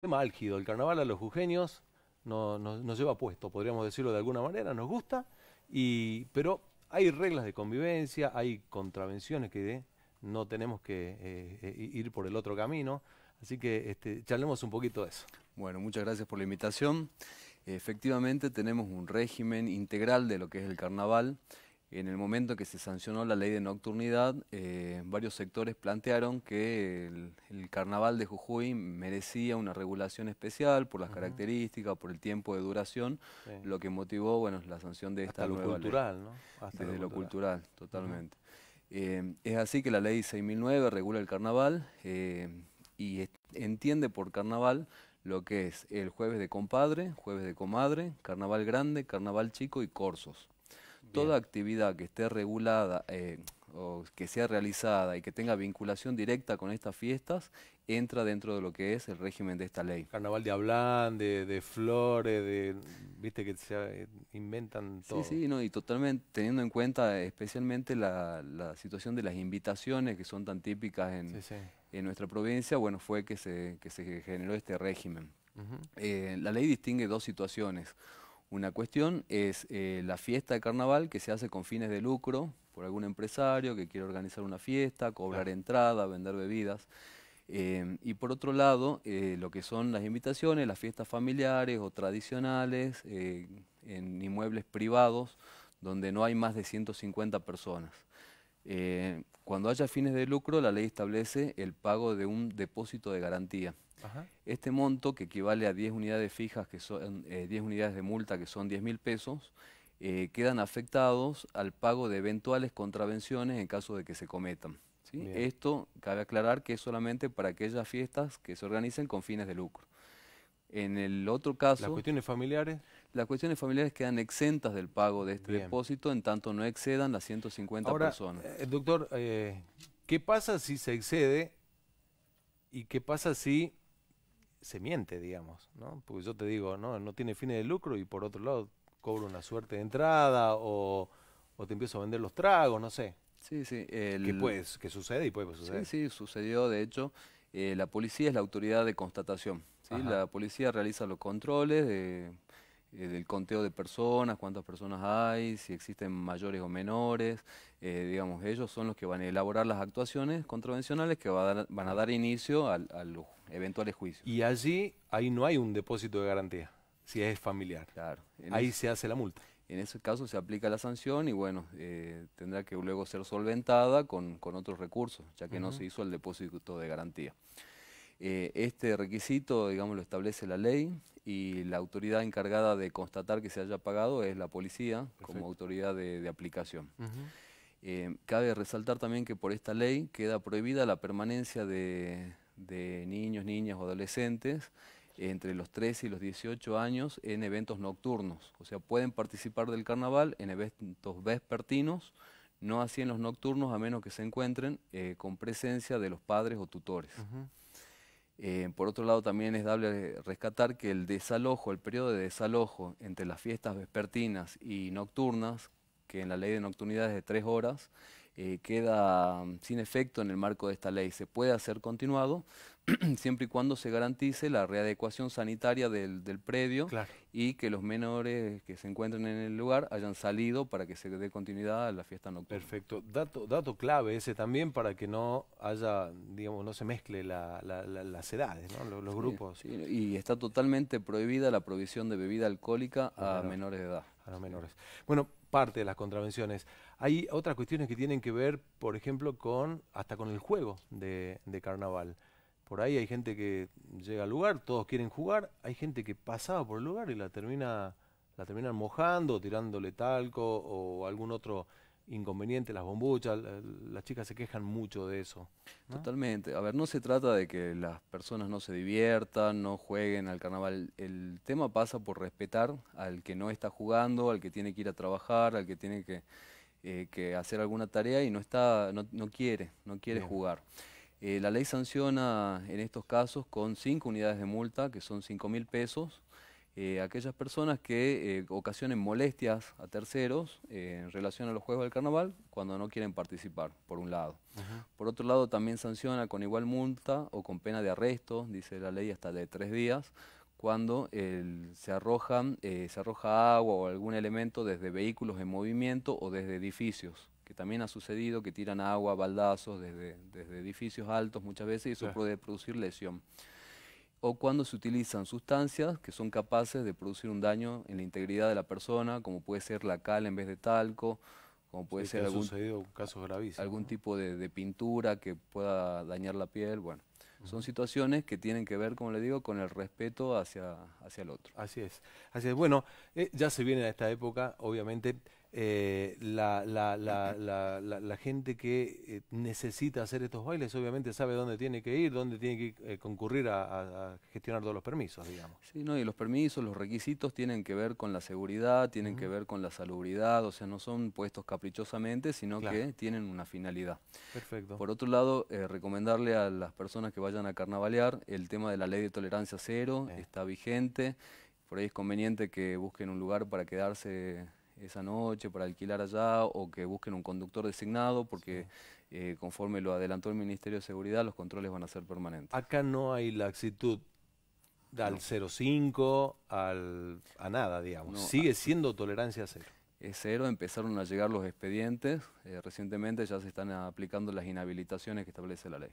tema álgido. El carnaval a los jujeños nos, lleva puesto, podríamos decirlo de alguna manera, nos gusta, pero hay reglas de convivencia, hay contravenciones que no tenemos que eh, eh, ir por el otro camino. Así que este, charlemos un poquito de eso. Bueno, muchas gracias por la invitación. Efectivamente tenemos un régimen integral de lo que es el carnaval en el momento que se sancionó la ley de nocturnidad, eh, varios sectores plantearon que el, carnaval de Jujuy merecía una regulación especial por las características, por el tiempo de duración, lo que motivó bueno, la sanción de esta Hasta nueva lo cultural, ¿no? Desde lo cultural, totalmente. Eh, es así que la ley 6009 regula el carnaval eh, y entiende por carnaval lo que es el jueves de compadre, jueves de comadre, carnaval grande, carnaval chico y corsos. Toda actividad que esté regulada eh, o que sea realizada y que tenga vinculación directa con estas fiestas entra dentro de lo que es el régimen de esta ley. Carnaval de Hablán, de, flores, de, viste que se eh, inventan todo. Sí, sí, no, y totalmente teniendo en cuenta especialmente la, situación de las invitaciones que son tan típicas en, nuestra provincia, bueno, fue que se, generó este régimen. Eh, la ley distingue dos situaciones. Una cuestión es eh, la fiesta de carnaval que se hace con fines de lucro por algún empresario que quiere organizar una fiesta, cobrar entrada, vender bebidas. Eh, y por otro lado, eh, lo que son las invitaciones, las fiestas familiares o tradicionales en inmuebles privados donde no hay más de 150 personas. cuando haya fines de lucro, la ley establece el pago de un depósito de garantía. Este monto, que equivale a 10 unidades fijas, que son 10 eh, unidades de multa, que son 10 mil pesos, eh, quedan afectados al pago de eventuales contravenciones en caso de que se cometan. Esto cabe aclarar que es solamente para aquellas fiestas que se organicen con fines de lucro. En el otro caso... ¿Las cuestiones familiares? Las cuestiones familiares quedan exentas del pago de este depósito en tanto no excedan las 150 personas. Eh, doctor, ¿qué pasa si se excede y qué pasa si se miente, digamos, ¿no? Porque yo te digo, no, no tiene fines de lucro y por otro lado cobro una suerte de entrada o, te empiezo a vender los tragos, no sé. Sí, sí. El... Que, pues, que sucede y puede suceder. Sí, sí, sucedió, de hecho. Eh, la policía es la autoridad de constatación. ¿sí? La policía realiza los controles, de eh, del conteo de personas, cuántas personas hay, si existen mayores o menores, eh, digamos, ellos son los que van a elaborar las actuaciones contravencionales que van a dar inicio a los eventuales juicios. Y allí, ahí no hay un depósito de garantía, si es familiar. Claro. Ahí se hace la multa. En ese caso se aplica la sanción y bueno, eh, tendrá que luego ser solventada con, otros recursos, ya que no se hizo el depósito de garantía. Eh, este requisito, digamos, lo establece la ley y la autoridad encargada de constatar que se haya pagado es la policía como autoridad de, aplicación. Eh, cabe resaltar también que por esta ley queda prohibida la permanencia de, niños, niñas o adolescentes entre los 13 y los 18 años en eventos nocturnos. O sea, pueden participar del carnaval en eventos vespertinos, no así en los nocturnos, a menos que se encuentren eh, con presencia de los padres o tutores. Eh, por otro lado, también es dable eh, rescatar que el desalojo, el periodo de desalojo entre las fiestas vespertinas y nocturnas, que en la ley de nocturnidad es de tres horas, eh, queda mm, sin efecto en el marco de esta ley. Se puede hacer continuado siempre y cuando se garantice la readecuación sanitaria del, del predio y que los menores que se encuentren en el lugar hayan salido para que se dé continuidad a la fiesta nocturna. Perfecto. Dato, dato clave ese también para que no haya, digamos, no se mezcle las edades, los, grupos. y está totalmente prohibida la provisión de bebida alcohólica a menores de edad a menores. Bueno, parte de las contravenciones. Hay otras cuestiones que tienen que ver, por ejemplo, con hasta con el juego de, carnaval. Por ahí hay gente que llega al lugar, todos quieren jugar, hay gente que pasaba por el lugar y la termina la terminan mojando, tirándole talco o algún otro inconveniente, las bombuchas, las chicas se quejan mucho de eso. Totalmente. A ver, no se trata de que las personas no se diviertan, no jueguen al carnaval. El tema pasa por respetar al que no está jugando, al que tiene que ir a trabajar, al que tiene que, eh, hacer alguna tarea y no, está, no, quiere, no quiere jugar. Eh, la ley sanciona en estos casos con cinco unidades de multa, que son cinco mil pesos, eh, aquellas personas que eh, ocasionen molestias a terceros eh, en relación a los juegos del carnaval cuando no quieren participar, por un lado. Por otro lado, también sanciona con igual multa o con pena de arresto, dice la ley, hasta de tres días, cuando se, arrojan, se arroja agua o algún elemento desde vehículos en movimiento o desde edificios que también ha sucedido que tiran agua, baldazos desde, desde edificios altos muchas veces y eso puede producir lesión o cuando se utilizan sustancias que son capaces de producir un daño en la integridad de la persona, como puede ser la cal en vez de talco, como puede ser algún, algún tipo de, pintura que pueda dañar la piel. Bueno, son situaciones que tienen que ver, como le digo, con el respeto hacia, hacia el otro. Así es, así es. Bueno, eh, ya se viene a esta época, obviamente eh, la, gente que eh, necesita hacer estos bailes obviamente sabe dónde tiene que ir, dónde tiene que eh, concurrir a, gestionar todos los permisos, digamos. Sí, no, y los permisos, los requisitos tienen que ver con la seguridad, tienen que ver con la salubridad, o sea, no son puestos caprichosamente, sino que tienen una finalidad. Perfecto. Por otro lado, eh, recomendarle a las personas que vayan a carnavalear el tema de la ley de tolerancia cero, está vigente, por ahí es conveniente que busquen un lugar para quedarse esa noche para alquilar allá o que busquen un conductor designado porque eh, conforme lo adelantó el Ministerio de Seguridad los controles van a ser permanentes. Acá no hay laxitud al 0,5, al, a nada, digamos. Sigue siendo tolerancia cero. Es cero empezaron a llegar los expedientes. Eh, recientemente ya se están aplicando las inhabilitaciones que establece la ley.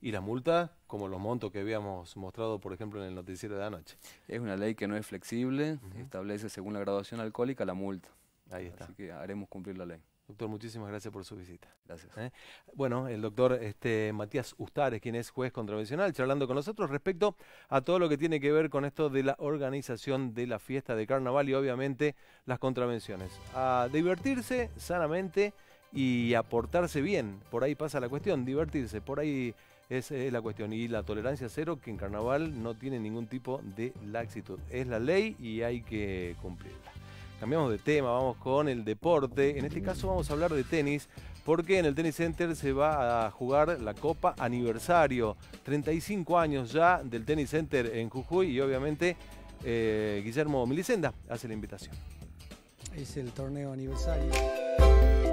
¿Y la multa? como los montos que habíamos mostrado, por ejemplo, en el noticiero de anoche? Es una ley que no es flexible, establece según la graduación alcohólica la multa. Ahí está. Así que haremos cumplir la ley. Doctor, muchísimas gracias por su visita. Gracias. ¿Eh? Bueno, el doctor este, Matías Ustares, quien es juez contravencional, charlando con nosotros respecto a todo lo que tiene que ver con esto de la organización de la fiesta de carnaval y obviamente las contravenciones. A divertirse sanamente y a portarse bien. Por ahí pasa la cuestión, divertirse, por ahí es la cuestión. Y la tolerancia cero, que en carnaval no tiene ningún tipo de laxitud. Es la ley y hay que cumplirla. Cambiamos de tema, vamos con el deporte. En este caso vamos a hablar de tenis porque en el Tenis Center se va a jugar la Copa Aniversario. 35 años ya del Tenis Center en Jujuy y obviamente eh, Guillermo Milicenda hace la invitación. Es el torneo aniversario.